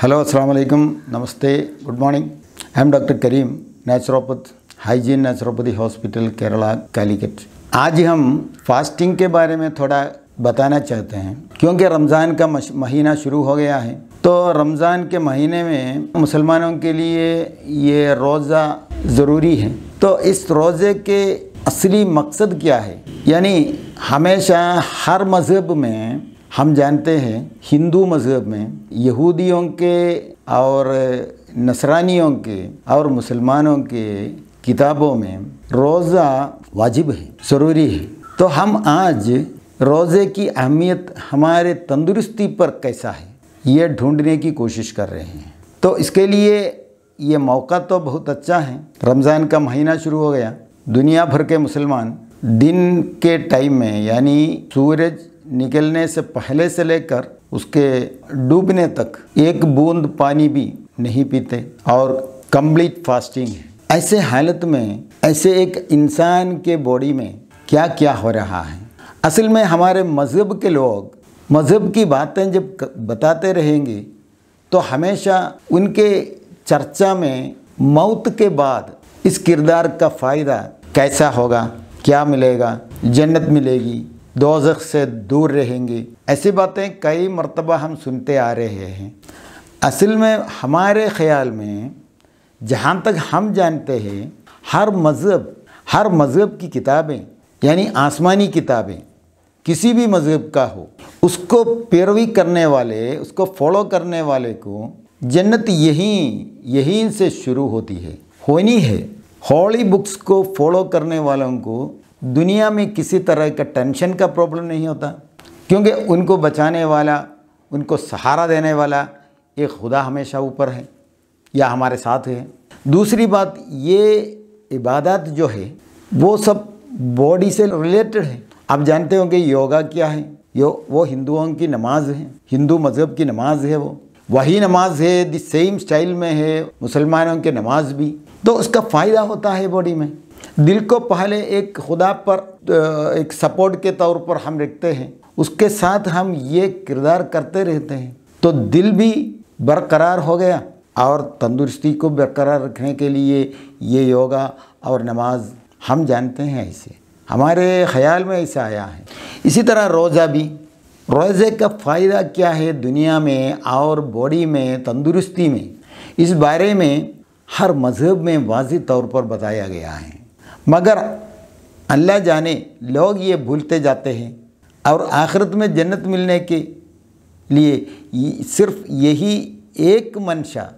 Hello अस्सलाम वालेकुम नमस्ते good morning I am doctor Karim naturopath hygiene naturopathy hospital Kerala Calicut आज हम फास्टिंग के बारे में थोड़ा बताना चाहते हैं क्योंकि रमज़ान का महीना शुरू हो गया है तो रमज़ान के महीने में मुसलमानों के लिए ये रोज़ा ज़रूरी है तो इस रोज़े के असली मकसद क्या है यानी हमेशा हर मज़हब में हम जानते हैं हिंदू मज़हब में यहूदियों के और नसरानियों के और मुसलमानों के किताबों में रोज़ा वाजिब है ज़रूरी है तो हम आज रोज़े की अहमियत हमारे तंदुरुस्ती पर कैसा है ये ढूंढने की कोशिश कर रहे हैं तो इसके लिए ये मौका तो बहुत अच्छा है रमज़ान का महीना शुरू हो गया दुनिया भर के मुसलमान दिन के टाइम में यानी सूरज निकलने से पहले से लेकर उसके डूबने तक एक बूंद पानी भी नहीं पीते और कम्प्लीट फास्टिंग है ऐसे हालत में ऐसे एक इंसान के बॉडी में क्या क्या हो रहा है असल में हमारे मज़हब के लोग मज़हब की बातें जब बताते रहेंगे तो हमेशा उनके चर्चा में मौत के बाद इस किरदार का फ़ायदा कैसा होगा क्या मिलेगा जन्नत मिलेगी दोजख से दूर रहेंगी ऐसी बातें कई मरतबा हम सुनते आ रहे हैं असल में हमारे ख्याल में जहाँ तक हम जानते हैं हर मज़हब हर मज़हब की किताबें यानी आसमानी किताबें किसी भी मज़हब का हो उसको पैरवी करने वाले उसको फॉलो करने वाले को जन्नत यहीं यहीं से शुरू होती है होनी है हौली बुक्स को फॉलो करने वालों को दुनिया में किसी तरह का टेंशन का प्रॉब्लम नहीं होता क्योंकि उनको बचाने वाला उनको सहारा देने वाला एक खुदा हमेशा ऊपर है या हमारे साथ है दूसरी बात ये इबादत जो है वो सब बॉडी से रिलेटेड है आप जानते होंगे योगा क्या है यो वो हिंदुओं की नमाज है हिंदू मज़हब की नमाज है वो वही नमाज है द सेम स्टाइल में है मुसलमानों की नमाज भी तो उसका फ़ायदा होता है बॉडी में दिल को पहले एक खुदा पर एक सपोर्ट के तौर पर हम रखते हैं उसके साथ हम ये किरदार करते रहते हैं तो दिल भी बरकरार हो गया और तंदुरुस्ती को बरकरार रखने के लिए ये योगा और नमाज हम जानते हैं ऐसे हमारे ख्याल में ऐसा आया है इसी तरह रोज़ा भी रोज़े का फ़ायदा क्या है दुनिया में और बॉडी में तंदुरुस्ती में इस बारे में हर मज़हब में वाज तौर पर बताया गया है मगर अल्लाह जाने लोग ये भूलते जाते हैं और आखिरत में जन्नत मिलने के लिए सिर्फ यही एक मंशा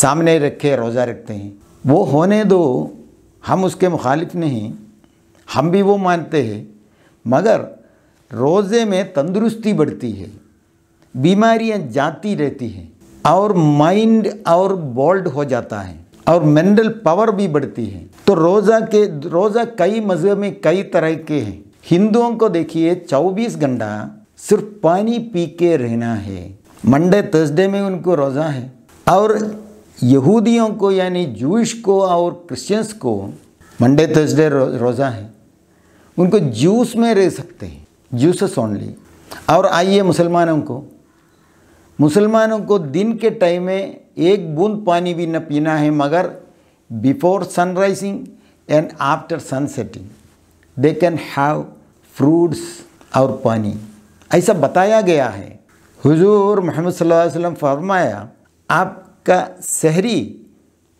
सामने रखे रोज़ा रखते हैं वो होने दो हम उसके मुखालिफ नहीं हम भी वो मानते हैं मगर रोज़े में तंदुरुस्ती बढ़ती है बीमारियां जाती रहती हैं और माइंड और बोल्ड हो जाता है और मेंटल पावर भी बढ़ती है तो रोज़ा के रोज़ा कई मज़हब में कई तरह के हैं हिंदुओं को देखिए 24 घंटा सिर्फ पानी पी के रहना है मंडे थर्सडे में उनको रोज़ा है और यहूदियों को यानी जूश को और क्रिश्चियंस को मंडे थर्सडे रोज़ा है उनको जूस में रह सकते हैं जूसस ओनली और आइए मुसलमानों को मुसलमानों को दिन के टाइम में एक बूंद पानी भी न पीना है मगर before sun rising and after sun setting they can have fruits और पानी ऐसा बताया गया है हुजूर मोहम्मद सल्लल्लाहु अलैहि वसल्लम फरमाया आपका शहरी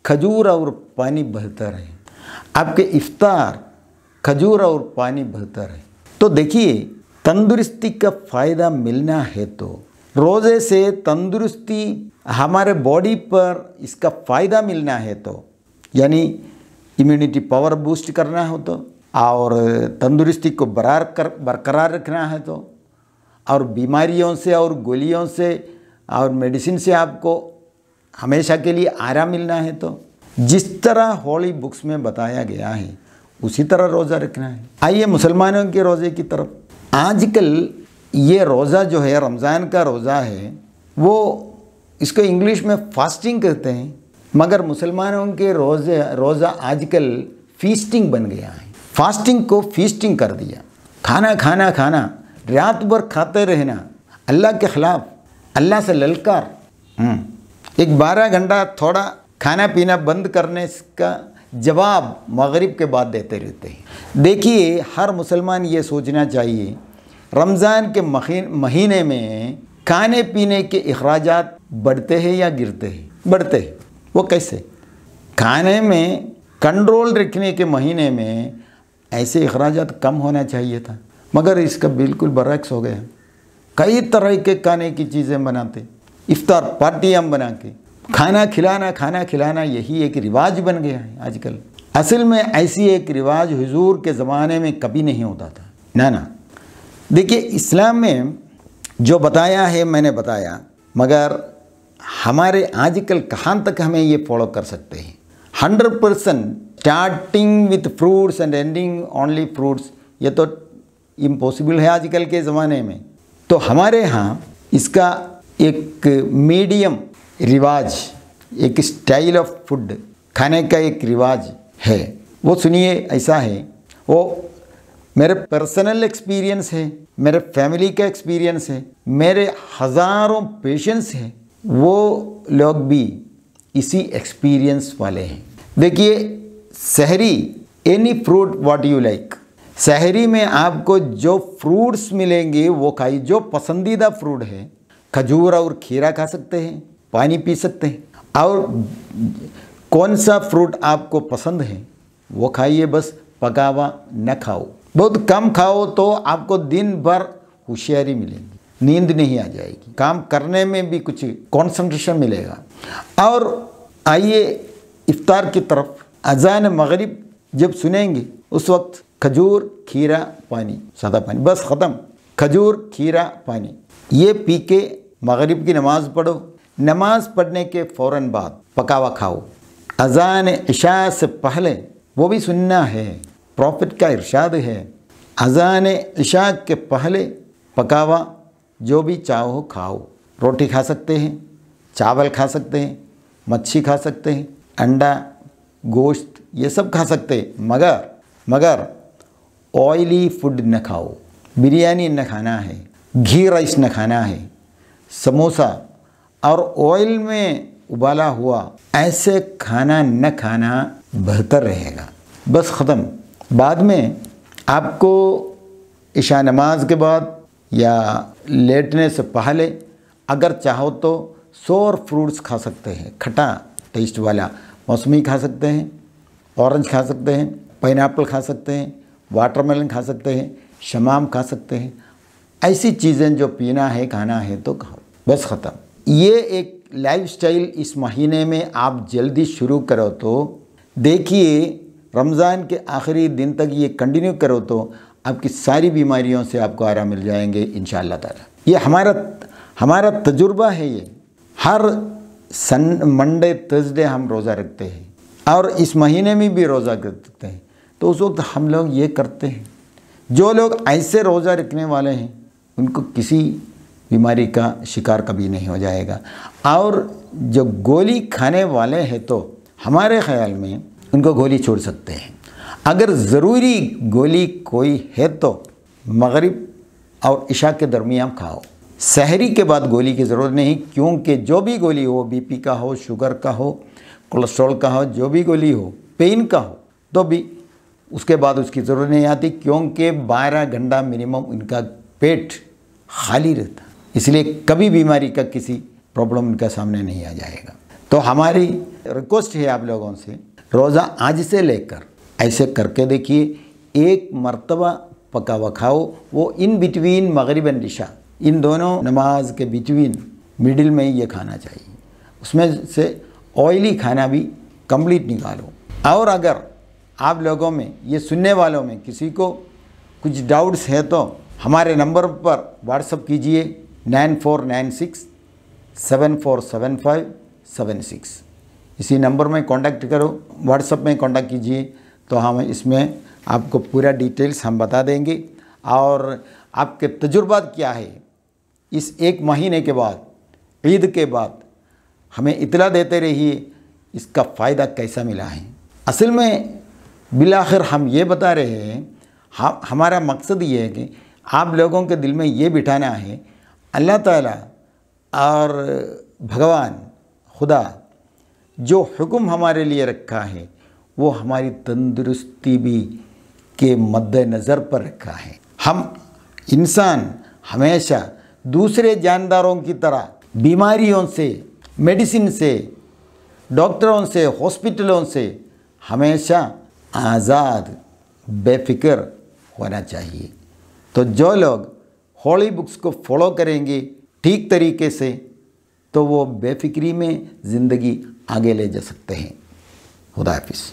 खजूर और पानी बेहतर है आपके इफ्तार खजूर और पानी बेहतर है तो देखिए तंदुरुस्ती का फ़ायदा मिलना है तो रोज़े से तंदुरुस्ती हमारे बॉडी पर इसका फ़ायदा मिलना है तो यानी इम्यूनिटी पावर बूस्ट करना हो तो और तंदुरुस्ती को बरार कर बरकरार रखना है तो और बीमारियों से और गोलियों से और मेडिसिन से आपको हमेशा के लिए आराम मिलना है तो जिस तरह होली बुक्स में बताया गया है उसी तरह रोज़ा रखना है आइए मुसलमानों के रोज़े की तरफ आजकल ये रोज़ा जो है रमज़ान का रोज़ा है वो इसको इंग्लिश में फास्टिंग कहते हैं मगर मुसलमानों के रोज़ रोज़ा आजकल फीस्टिंग बन गया है फास्टिंग को फीस्टिंग कर दिया खाना खाना खाना रात भर खाते रहना अल्लाह के ख़िलाफ़ अल्लाह से ललकार हम्म। एक बारह घंटा थोड़ा खाना पीना बंद करने का जवाब मगरिब के बाद देते रहते हैं देखिए हर मुसलमान ये सोचना चाहिए रमज़ान के महीने में खाने पीने के अखराज बढ़ते हैं या गिरते हैं बढ़ते हैं वो कैसे खाने में कंट्रोल रखने के महीने में ऐसे अखराज कम होना चाहिए था मगर इसका बिल्कुल बरक्स हो गया कई तरह के खाने की चीज़ें बनाते इफ्तार पार्टी हम बना के खाना खिलाना खाना खिलाना यही एक रिवाज बन गया है आजकल असल में ऐसी एक रिवाज हुजूर के ज़माने में कभी नहीं होता था ना ना देखिए इस्लाम में जो बताया है मैंने बताया मगर हमारे आजकल कहाँ तक हमें ये फॉलो कर सकते हैं hundred percent starting with fruits and ending only fruits ये तो इम्पॉसिबल है आजकल के ज़माने में तो हमारे यहाँ इसका एक मीडियम रिवाज एक स्टाइल ऑफ फूड खाने का एक रिवाज है वो सुनिए ऐसा है वो मेरे पर्सनल एक्सपीरियंस है मेरे फैमिली का एक्सपीरियंस है मेरे हज़ारों पेशेंट्स हैं वो लोग भी इसी एक्सपीरियंस वाले हैं देखिए शहरी any fruit what you like शहरी में आपको जो फ्रूट्स मिलेंगे वो खाइए जो पसंदीदा फ्रूट है खजूर और खीरा खा सकते हैं पानी पी सकते हैं और कौन सा फ्रूट आपको पसंद है वो खाइए बस पकावा न खाओ बहुत कम खाओ तो आपको दिन भर होशियारी मिलेगी नींद नहीं आ जाएगी काम करने में भी कुछ कॉन्सेंट्रेशन मिलेगा और आइए इफ्तार की तरफ अजान मगरिब जब सुनेंगे उस वक्त खजूर खीरा पानी सादा पानी बस ख़त्म खजूर खीरा पानी ये पी के मगरिब की नमाज़ पढ़ो नमाज पढ़ने के फ़ौर बाद पकावा खाओ अजान इशा से पहले वो भी सुनना है प्रॉफिट का इरशाद है अजान इशा के पहले पकावा जो भी चाहो खाओ रोटी खा सकते हैं चावल खा सकते हैं मच्छी खा सकते हैं अंडा गोश्त ये सब खा सकते हैं मगर मगर ऑयली फूड न खाओ बिरयानी न खाना है घी राइस न खाना है समोसा और ऑयल में उबाला हुआ ऐसे खाना न खाना बेहतर रहेगा बस ख़त्म बाद में आपको ईशा नमाज के बाद या लेटने से पहले अगर चाहो तो सोर फ्रूट्स खा सकते हैं खटा टेस्ट वाला मौसमी खा सकते हैं ऑरेंज खा सकते हैं पाइन खा सकते हैं वाटरमेलन खा सकते हैं शमाम खा सकते हैं ऐसी चीज़ें जो पीना है खाना है तो खाओ बस ख़त्म ये एक लाइफस्टाइल इस महीने में आप जल्दी शुरू करो तो देखिए रमज़ान के आखिरी दिन तक ये कंटिन्यू करो तो आपकी सारी बीमारियों से आपको आराम मिल जाएंगे इन ताला ये हमारा हमारा तजुर्बा है ये हर सन मंडे थर्सडे हम रोज़ा रखते हैं और इस महीने में भी रोज़ा रखते हैं तो उस वक्त हम लोग ये करते हैं जो लोग ऐसे रोज़ा रखने वाले हैं उनको किसी बीमारी का शिकार कभी नहीं हो जाएगा और जो गोली खाने वाले हैं तो हमारे ख्याल में उनको गोली छोड़ सकते हैं अगर ज़रूरी गोली कोई है तो मगरिब और इशा के दरमियान खाओ सहरी के बाद गोली की ज़रूरत नहीं क्योंकि जो भी गोली हो बीपी का हो शुगर का हो कोलेस्ट्रॉल का हो जो भी गोली हो पेन का हो तो भी उसके बाद उसकी ज़रूरत नहीं आती क्योंकि 12 घंटा मिनिमम इनका पेट खाली रहता इसलिए कभी बीमारी का किसी प्रॉब्लम इनका सामने नहीं आ जाएगा तो हमारी रिक्वेस्ट है आप लोगों से रोज़ा आज से लेकर ऐसे करके देखिए एक मरतबा पका हुआ खाओ वो इन बिटवीन मगरब निशा इन दोनों नमाज के बिटवीन मिडिल में ये खाना चाहिए उसमें से ऑयली खाना भी कंप्लीट निकालो और अगर आप लोगों में ये सुनने वालों में किसी को कुछ डाउट्स है तो हमारे नंबर पर व्हाट्सअप कीजिए nine four nine six seven four seven five seven six इसी नंबर में कांटेक्ट करो व्हाट्सअप में कांटेक्ट कीजिए तो हम इसमें आपको पूरा डिटेल्स हम बता देंगे और आपके तजुर्बा क्या है इस एक महीने के बाद ईद के बाद हमें इतला देते रहिए इसका फ़ायदा कैसा मिला है असल में बिलाखिर हम ये बता रहे हैं हम हमारा मकसद ये है कि आप लोगों के दिल में ये बिठाना है अल्लाह ताला और भगवान खुदा जो हुक्म हमारे लिए रखा है वो हमारी तंदुरुस्ती भी के मद्देनज़र पर रखा है हम इंसान हमेशा दूसरे जानदारों की तरह बीमारियों से मेडिसिन से डॉक्टरों से हॉस्पिटलों से हमेशा आज़ाद बेफिक्र होना चाहिए तो जो लोग हॉली बुक्स को फॉलो करेंगे ठीक तरीके से तो वो बेफिक्री में ज़िंदगी आगे ले जा सकते हैं खुदा हाफिज़